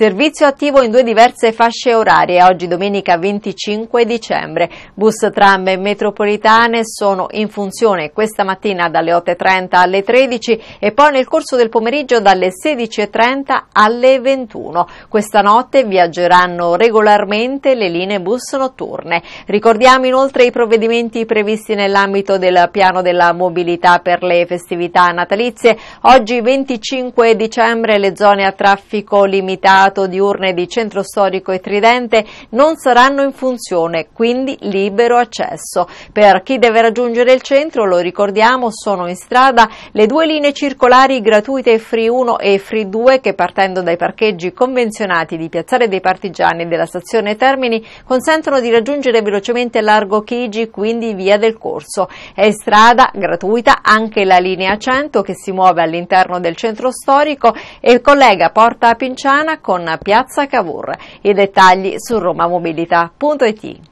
Servizio attivo in due diverse fasce orarie, oggi domenica 25 dicembre. Bus, tram e metropolitane sono in funzione questa mattina dalle 8.30 alle 13 e poi nel corso del pomeriggio dalle 16.30 alle 21. Questa notte viaggeranno regolarmente le linee bus notturne. Ricordiamo inoltre i provvedimenti previsti nell'ambito del piano della mobilità per le festività natalizie. Oggi 25 dicembre le zone a traffico limitato mercato diurne di Centro Storico e Tridente non saranno in funzione, quindi libero accesso. Per chi deve raggiungere il centro, lo ricordiamo, sono in strada le due linee circolari gratuite Free 1 e Free 2 che partendo dai parcheggi convenzionati di Piazzale dei Partigiani e della stazione Termini consentono di raggiungere velocemente Largo Chigi, quindi via del corso. È in strada gratuita anche la linea 100 che si muove all'interno del centro storico e collega Porta Pinciana con con Piazza Cavour. I dettagli su romamobilità.it.